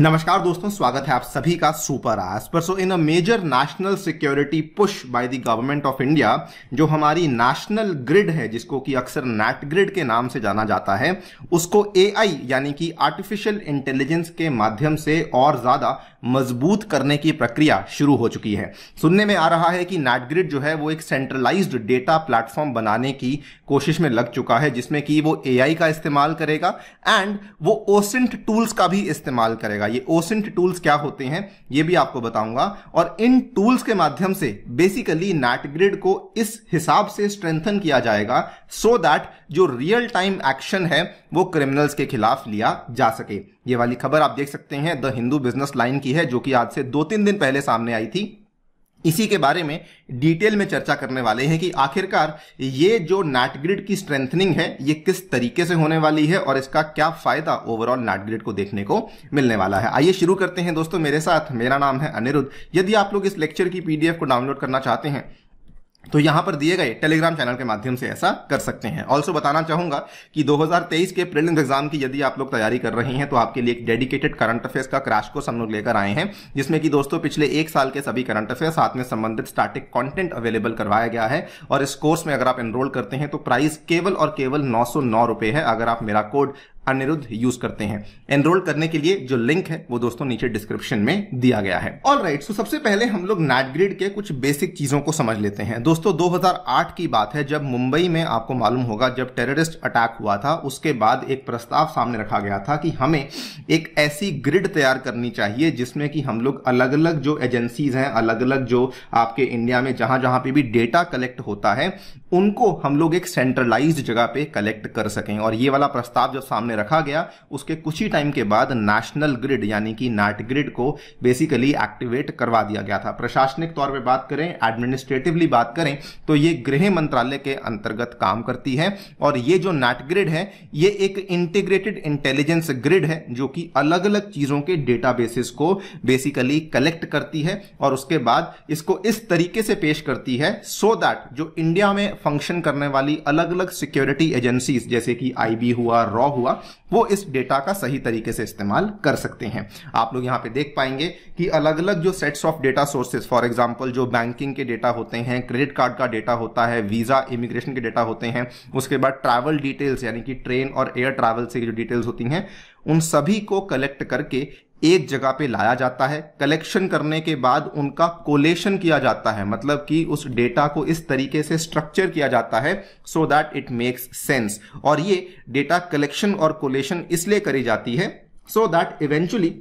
नमस्कार दोस्तों स्वागत है आप सभी का सुपर आज पर so in a major national security push by the government of India जो हमारी नेशनल ग्रिड है जिसको कि अक्सर नेट ग्रिड के नाम से जाना जाता है उसको एआई यानी कि आर्टिफिशियल इंटेलिजेंस के माध्यम से और ज्यादा मजबूत करने की प्रक्रिया शुरू हो चुकी है सुनने में आ रहा है कि नेट ग्रिड जो है वो एक सेंट्रलाइज्ड डेटा प्लेटफॉर्म बनाने की कोशिश में लग चुका है जिसमें कि वो एआई का इस्तेमाल करेगा एंड वो ओसेंट टूल्स का भी इस्तेमाल करेगा जाएगा ये ओसेंट टूल्स क्या होते हैं ये भी आपको बताऊंगा और इन टूल्स के माध्यम से बेसिकली नेटग्रिड को इस हिसाब से स्ट्रेंथन किया जाएगा सो so दैट जो रियल टाइम एक्शन है वो क्रिमिनल्स के खिलाफ लिया जा सके ये वाली खबर आप देख सकते हैं द हिंदू बिजनेस लाइन की है जो कि आज से दो तीन दिन पहले सामने आई थी इसी के बारे में डिटेल में चर्चा करने वाले हैं कि आखिरकार ये जो नाटग्रिड की स्ट्रेंथनिंग है ये किस तरीके से होने वाली है और इसका क्या फायदा ओवरऑल नाटग्रिड को देखने को मिलने वाला है आइए शुरू करते हैं दोस्तों मेरे साथ मेरा नाम है अनिरुद्ध यदि आप लोग इस लेक्चर की पीडीएफ को डाउनलोड करना चाहते हैं तो यहां पर दिए गए टेलीग्राम चैनल के माध्यम से ऐसा कर सकते हैं ऑल्सो बताना चाहूंगा कि 2023 के प्रिलिम्स एग्जाम की यदि आप लोग तैयारी कर रहे हैं तो आपके लिए एक डेडिकेटेड करंट अफेयर्स का क्रैश कोर्स हम लोग लेकर आए हैं जिसमें कि दोस्तों पिछले एक साल के सभी करंट अफेयर साथ में संबंधित स्टार्टिक कॉन्टेंट अवेलेबल करवाया गया है और इस कोर्स में अगर आप एनरोल करते हैं तो प्राइस केवल और केवल नौ है अगर आप मेरा कोड अनिरुद्ध यूज करते हैं एनरोल करने के लिए जो लिंक है वो दोस्तों नीचे डिस्क्रिप्शन में दिया गया है ऑल राइट सो सबसे पहले हम लोग नैटग्रिड के कुछ बेसिक चीजों को समझ लेते हैं दोस्तों 2008 की बात है जब मुंबई में आपको मालूम होगा जब टेररिस्ट अटैक हुआ था उसके बाद एक प्रस्ताव सामने रखा गया था कि हमें एक ऐसी ग्रिड तैयार करनी चाहिए जिसमें कि हम लोग अलग अलग जो एजेंसीज हैं अलग अलग जो आपके इंडिया में जहां जहां पे भी डेटा कलेक्ट होता है उनको हम लोग एक सेंट्रलाइज जगह पे कलेक्ट कर सकें और ये वाला प्रस्ताव जब सामने रखा गया उसके कुछ ही टाइम के बाद नेशनल ग्रिड यानी कि नाट ग्रिड को बेसिकली एक्टिवेट करवा दिया गया था प्रशासनिक तौर पर बात करें एडमिनिस्ट्रेटिवली बात करें तो ये गृह मंत्रालय के अंतर्गत काम करती है और ये जो नाट ग्रिड है ये एक इंटीग्रेटेड इंटेलिजेंस ग्रिड है जो कि अलग अलग चीज़ों के डेटाबेसिस को बेसिकली कलेक्ट करती है और उसके बाद इसको इस तरीके से पेश करती है सो so दैट जो इंडिया में फंक्शन करने वाली अलग अलग सिक्योरिटी एजेंसीज जैसे कि आईबी हुआ रॉ हुआ वो इस डेटा का सही तरीके से इस्तेमाल कर सकते हैं आप लोग यहाँ पे देख पाएंगे कि अलग अलग जो sets of data sources for example जो बैंकिंग के डेटा होते हैं क्रेडिट कार्ड का डेटा होता है वीज़ा इमिग्रेशन के डेटा होते हैं उसके बाद ट्रैवल डिटेल्स यानी कि ट्रेन और एयर ट्रैवल से जो डिटेल्स होती हैं उन सभी को कलेक्ट करके एक जगह पे लाया जाता है कलेक्शन करने के बाद उनका कोलेशन किया जाता है मतलब कि उस डेटा को इस तरीके से स्ट्रक्चर किया जाता है so that it makes sense और ये डेटा कलेक्शन और कोलेशन इसलिए करी जाती है सो दैट इवेंचुअली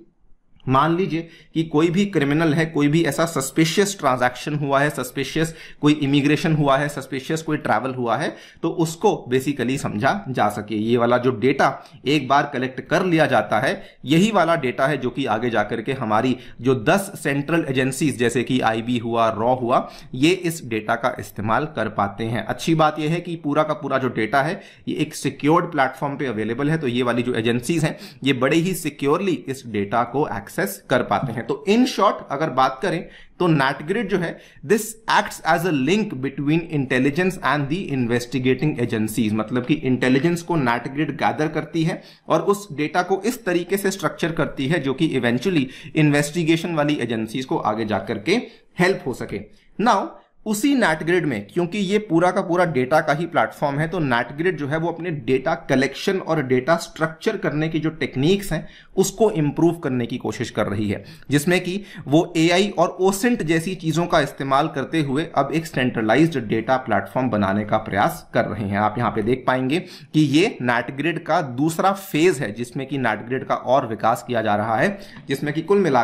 मान लीजिए कि कोई भी क्रिमिनल है कोई भी ऐसा सस्पेशियस ट्रांजैक्शन हुआ है सस्पेशियस कोई इमिग्रेशन हुआ है सस्पेशियस कोई ट्रैवल हुआ है तो उसको बेसिकली समझा जा सके ये वाला जो डेटा एक बार कलेक्ट कर लिया जाता है यही वाला डेटा है जो कि आगे जाकर के हमारी जो 10 सेंट्रल एजेंसीज जैसे कि आई हुआ रॉ हुआ ये इस डेटा का इस्तेमाल कर पाते हैं अच्छी बात यह है कि पूरा का पूरा जो डेटा है ये एक सिक्योर्ड प्लेटफॉर्म पर अवेलेबल है तो ये वाली जो एजेंसीज हैं ये बड़े ही सिक्योरली इस डेटा को एक्सेस एक्सेस कर पाते हैं तो इन शॉर्ट अगर बात करें तो नाटग्रिड जो है this acts as a link between intelligence and the investigating agencies मतलब कि इंटेलिजेंस को नाटग्रिड गैदर करती है और उस डेटा को इस तरीके से स्ट्रक्चर करती है जो कि इवेंचुअली इन्वेस्टिगेशन वाली एजेंसीज को आगे जाकर के हेल्प हो सके नाउ उसी नेटग्रिड में क्योंकि ये पूरा का पूरा डेटा का ही प्लेटफॉर्म है तो नेटग्रिड जो है वो अपने डेटा कलेक्शन और डेटा स्ट्रक्चर करने की जो टेक्निक्स हैं उसको इम्प्रूव करने की कोशिश कर रही है जिसमें कि वो ए और ओसेंट जैसी चीज़ों का इस्तेमाल करते हुए अब एक सेंट्रलाइज डेटा प्लेटफॉर्म बनाने का प्रयास कर रहे हैं आप यहाँ पर देख पाएंगे कि ये नेटग्रिड का दूसरा फेज है जिसमें कि नेटग्रिड का और विकास किया जा रहा है जिसमें कि कुल मिला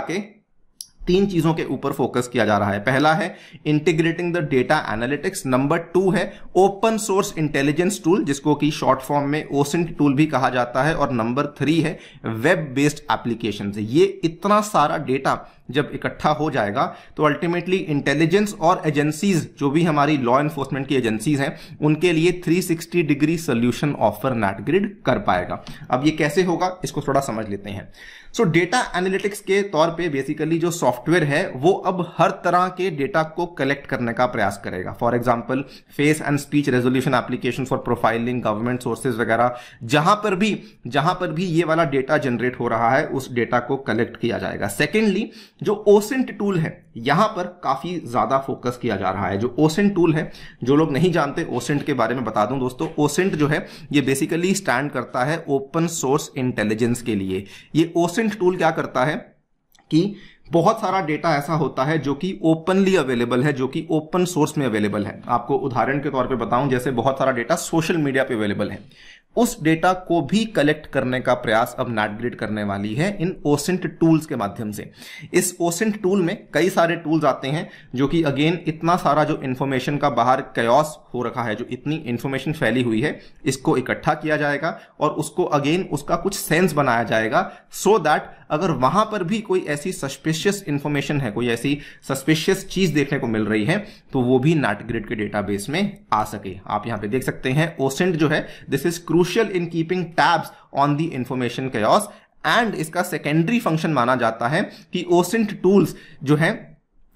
तीन चीजों के ऊपर फोकस किया जा रहा है पहला है integrating the data analytics number two है ओपन सोर्स इंटेलिजेंस टूल जिसको कि शॉर्ट फॉर्म में ओसेंट टूल भी कहा जाता है और नंबर थ्री है वेब बेस्ड एप्लीकेशन ये इतना सारा डेटा जब इकट्ठा हो जाएगा तो अल्टीमेटली इंटेलिजेंस और एजेंसीज जो भी हमारी लॉ एनफोर्समेंट की एजेंसीज हैं उनके लिए 360 degree solution offer NATGRID कर पाएगा अब ये कैसे होगा इसको थोड़ा समझ लेते हैं सो डेटा एनालिटिक्स के तौर पे बेसिकली जो सॉफ्टवेयर है वो अब हर तरह के डेटा को कलेक्ट करने का प्रयास करेगा for example face and speech resolution application for profiling government sources वगैरह जहां पर भी जहां पर भी ये वाला डेटा जनरेट हो रहा है उस डेटा को कलेक्ट किया जाएगा सेकेंडली जो ओसेंट टूल है यहां पर काफ़ी ज़्यादा फोकस किया जा रहा है जो ओसेंट टूल है जो लोग नहीं जानते ओसेंट के बारे में बता दूं दोस्तों ओसेंट जो है ये बेसिकली स्टैंड करता है ओपन सोर्स इंटेलिजेंस के लिए ये ओसेंट टूल क्या करता है कि बहुत सारा डेटा ऐसा होता है जो कि ओपनली अवेलेबल है जो कि ओपन सोर्स में अवेलेबल है आपको उदाहरण के तौर पे बताऊं जैसे बहुत सारा डेटा सोशल मीडिया पे अवेलेबल है उस डेटा को भी कलेक्ट करने का प्रयास अब नैटग्रिड करने वाली है इन ओसेंट टूल्स के माध्यम से इस ओसेंट टूल में कई सारे टूल्स आते हैं जो कि अगेन इतना सारा जो इन्फॉर्मेशन का बाहर कयास हो रखा है जो इतनी इन्फॉर्मेशन फैली हुई है इसको इकट्ठा किया जाएगा और उसको अगेन उसका कुछ सेंस बनाया जाएगा सो so दैट अगर वहां पर भी कोई ऐसी सस्पिशियस इंफॉर्मेशन है कोई ऐसी सस्पिशियस चीज देखने को मिल रही है तो वो भी नाटग्रिड के डेटाबेस में आ सके आप यहां पे देख सकते हैं ओसेंट जो है this is crucial in keeping tabs on the information case and इसका सेकेंडरी फंक्शन माना जाता है कि ओसेंट टूल्स जो है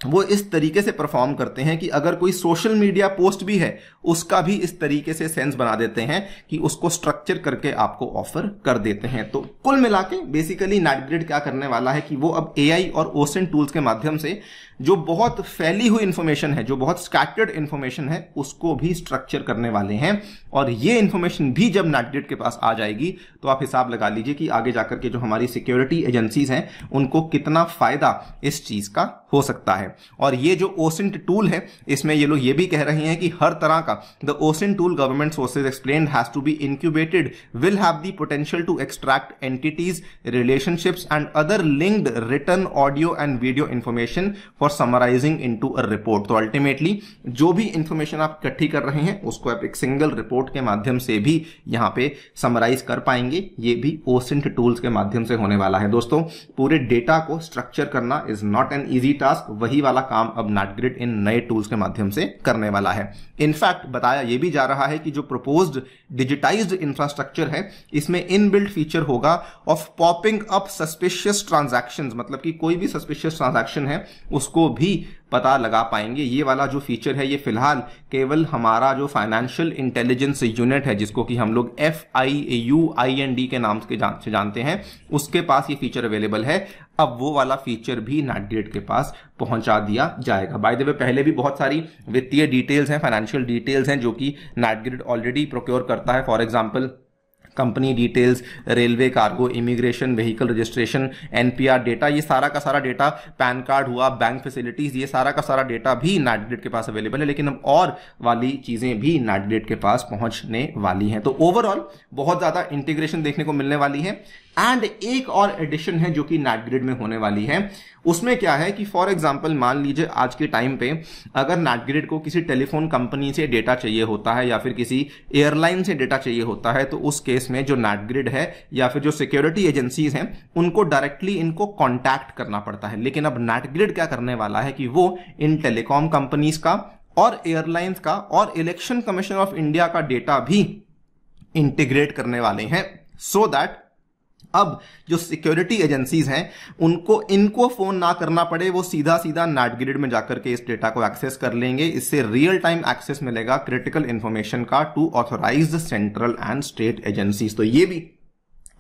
वो इस तरीके से परफॉर्म करते हैं कि अगर कोई सोशल मीडिया पोस्ट भी है उसका भी इस तरीके से सेंस बना देते हैं कि उसको स्ट्रक्चर करके आपको ऑफर कर देते हैं तो कुल मिला के बेसिकली नाइटग्रिड क्या करने वाला है कि वो अब एआई और ओसन टूल्स के माध्यम से जो बहुत फैली हुई इन्फॉर्मेशन है जो बहुत स्कैटर्ड इन्फॉर्मेशन है उसको भी स्ट्रक्चर करने वाले हैं और ये इन्फॉर्मेशन भी जब नाइटग्रिड के पास आ जाएगी तो आप हिसाब लगा लीजिए कि आगे जाकर के जो हमारी सिक्योरिटी एजेंसीज हैं उनको कितना फायदा इस चीज़ का हो सकता है और ये जो ओसेंट टूल है इसमें ये लोग ये भी कह रहे हैं कि हर तरह का the OSINT tool government sources explain has to be incubated will have the potential to extract entities relationships and other linked return audio and video information for summarising into a report तो ultimately जो भी information आप इकट्ठी कर रहे हैं उसको आप एक सिंगल रिपोर्ट के माध्यम से भी यहाँ पे समराइज कर पाएंगे ये भी ओसेंट टूल्स के माध्यम से होने वाला है दोस्तों पूरे डेटा को स्ट्रक्चर करना is not an easy task task वही वाला काम अब नैटग्रिड इन नए टूल्स के माध्यम से करने वाला है इनफैक्ट बताया यह भी जा रहा है कि जो प्रपोज डिजिटाइज इंफ्रास्ट्रक्चर है इसमें इनबिल्ट फीचर होगा of popping up suspicious transaction मतलब कि कोई भी सस्पिशियस ट्रांजेक्शन है उसको भी पता लगा पाएंगे ये वाला जो फीचर है ये फिलहाल केवल हमारा जो फाइनेंशियल इंटेलिजेंस यूनिट है जिसको कि हम लोग F I U I N D के नाम के जान, से जानते हैं उसके पास ये फीचर अवेलेबल है अब वो वाला फीचर भी नाटगेट के पास पहुंचा दिया जाएगा बाय द वे पहले भी बहुत सारी वित्तीय डिटेल्स हैं फाइनेंशियल डिटेल्स हैं जो कि नाडग्रिड ऑलरेडी प्रोक्योर करता है for example company details railway cargo immigration vehicle registration are data ये सारा का सारा डेटा पैन कार्ड हुआ बैंक फैसिलिटीज ये सारा का सारा डेटा भी नाइडेट के पास अवेलेबल है लेकिन अब और वाली चीज़ें भी नाइडेट के पास पहुंचने वाली हैं तो ओवरऑल बहुत ज़्यादा इंटीग्रेशन देखने को मिलने वाली है एंड एक और एडिशन है जो कि नेट ग्रिड में होने वाली है उसमें क्या है कि फॉर एग्जाम्पल मान लीजिए आज के टाइम पे अगर नेट ग्रिड को किसी टेलीफोन कंपनी से डेटा चाहिए होता है या फिर किसी एयरलाइन से डेटा चाहिए होता है तो उस केस में जो नेट ग्रिड है या फिर जो सिक्योरिटी एजेंसीज हैं उनको डायरेक्टली इनको कॉन्टैक्ट करना पड़ता है लेकिन अब नेट ग्रिड क्या करने वाला है कि वो इन टेलीकॉम कंपनीज का और एयरलाइंस का और इलेक्शन कमीशन ऑफ इंडिया का डेटा भी इंटीग्रेट करने वाले हैं सो so दैट अब जो सिक्योरिटी एजेंसीज हैं उनको इनको फ़ोन ना करना पड़े वो सीधा सीधा नेटग्रिड में जाकर के इस डेटा को एक्सेस कर लेंगे इससे रियल टाइम एक्सेस मिलेगा क्रिटिकल इन्फॉर्मेशन का to authorise central and state agencies तो ये भी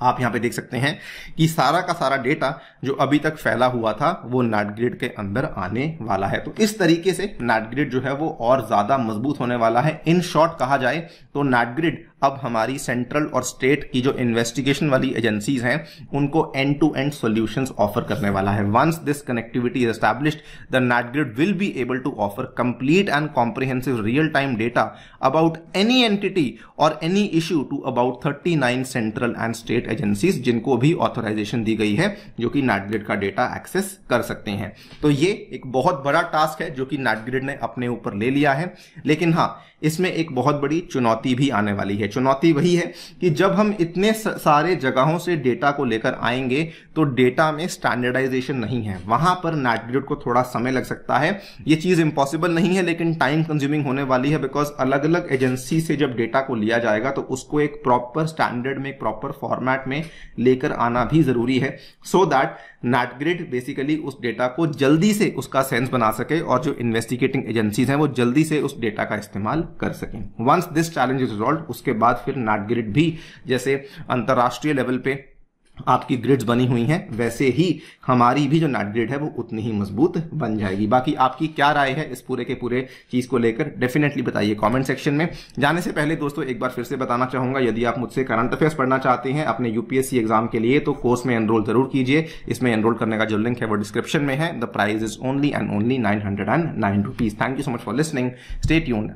आप यहां पे देख सकते हैं कि सारा का सारा डेटा जो अभी तक फैला हुआ था वो नाटग्रिड के अंदर आने वाला है तो इस तरीके से नाटग्रिड जो है वो और ज़्यादा मजबूत होने वाला है इन शॉर्ट कहा जाए तो नाटग्रिड अब हमारी सेंट्रल और स्टेट की जो इन्वेस्टिगेशन वाली एजेंसीज हैं उनको end to end solution offer करने वाला है once this connectivity is established the NATGRID will be able to offer complete and comprehensive real time data about any entity और any issue to about nine central and state agencies जिनको भी authorisation दी गई है जो कि नैटग्रिड का data access कर सकते हैं तो ये एक बहुत बड़ा टास्क है जो कि नैटग्रिड ने अपने ऊपर ले लिया है लेकिन हाँ इसमें एक बहुत बड़ी चुनौती भी आने वाली है चुनौती वही है कि जब हम इतने सारे जगहों से डेटा को लेकर आएंगे तो डेटा में स्टैंडर्डाइजेशन नहीं है वहां पर नैटग्रिड को थोड़ा समय लग सकता है ये चीज़ इम्पॉसिबल नहीं है लेकिन टाइम कंज्यूमिंग होने वाली है बिकॉज अलग अलग एजेंसी से जब डेटा को लिया जाएगा तो उसको एक प्रॉपर स्टैंडर्ड में प्रॉपर फॉर्मेट में लेकर आना भी जरूरी है सो दैट नेटग्रिड बेसिकली उस डेटा को जल्दी से उसका सेंस बना सके और जो इन्वेस्टिगेटिंग एजेंसीज हैं वो जल्दी से उस डेटा का इस्तेमाल कर सकें once this challenge is resolve उसके बाद फिर नाट ग्रिड भी जैसे अंतर्राष्ट्रीय लेवल पे आपकी ग्रिड्स बनी हुई हैं वैसे ही हमारी भी जो नाट ग्रिड है वो उतनी ही मजबूत बन जाएगी बाकी आपकी क्या राय है इस पूरे के पूरे चीज़ को लेकर डेफिनेटली बताइए कमेंट सेक्शन में जाने से पहले दोस्तों एक बार फिर से बताना चाहूंगा यदि आप मुझसे करंट अफेयर्स पढ़ना चाहते हैं अपने यूपीएससी एग्जाम के लिए तो कोर्स में एनरोल जरूर कीजिए इसमें एनरोल करने का जो लिंक है वो डिस्क्रिप्शन में है the price is only and only nine thank you so much for listening stay यून एंड